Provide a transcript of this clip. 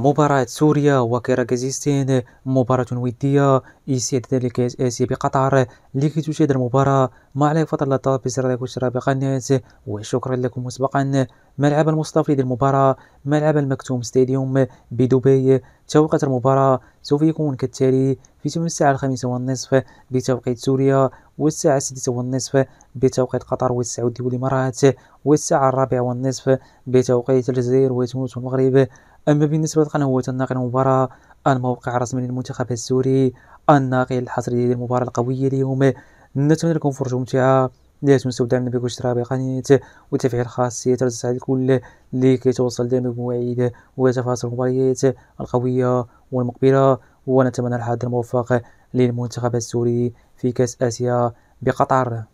مباراة سوريا وكيرغيزستان مباراة ودية يسير ذلك آسيا بقطر لكي تشاهد المباراة ما عليك فضل الطلب بزر لايك سابقا وشكرا لكم مسبقا ملعب المصطفى للمباراة ملعب المكتوم ستاديوم بدبي توقيت المباراة سوف يكون كالتالي في تم الساعة الخامسة والنصف بتوقيت سوريا والساعة السادسة والنصف بتوقيت قطر والسعودية والإمارات والساعة الرابعة والنصف بتوقيت الجزائر وتونس والمغرب أما بالنسبة لقنوات الناقل المباراة الموقع الرسمي للمنتخب السوري الناقل الحصري للمباراة القوية اليوم نتمنى لكم فرجة ممتعة ديالت دعمنا بكل اشتراك بقناة وتفعيل خاصية على الكل اللي كيتوصل دائما بمواعيد وتفاصيل المباريات القوية والمقبلة ونتمنى الحظ الموفق للمنتخب السوري في كأس آسيا بقطر